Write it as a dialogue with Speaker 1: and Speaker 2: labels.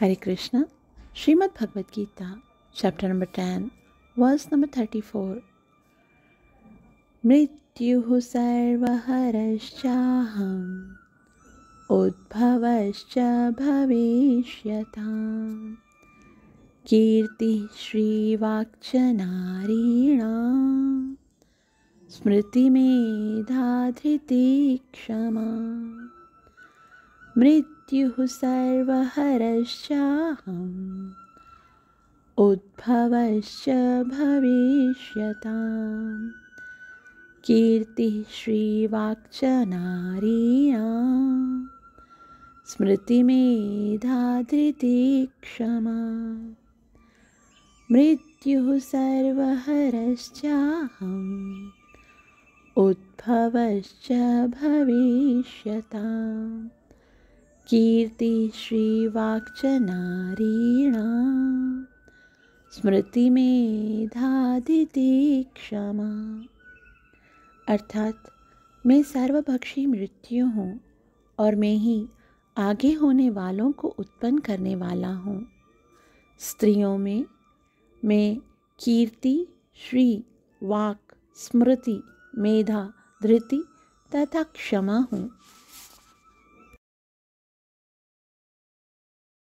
Speaker 1: हरे Krishna Shrimad Bhagavad Gita chapter number ten verse number thirty four मृत्यु सर्वहरश्चाहम् उद्भवश्च भविष्यता कीर्तिः श्रीवाक्च स्मृति स्मृतिमेधा धृति क्षमा मृत्युः सर्वहरश्चाहम् उद्भवश्च भविष्यतां कीर्तिः श्रीवाक्च नारीणा स्मृतिमेधा मृत्युः सर्वहरश्चाहम् उद्भवश्च भविष्यताम् स्मृति कीर्तिश्रीवाक्चनारीणा क्षमा अर्थात मैं सर्वभक्षी मृत्यु हूँ और मैं ही आगे होने वालों को उत्पन्न करने वाला हूँ स्त्रियों में मैं कीर्ति श्री वाक स्मृति मेधा धृति तथा क्षमा हूँ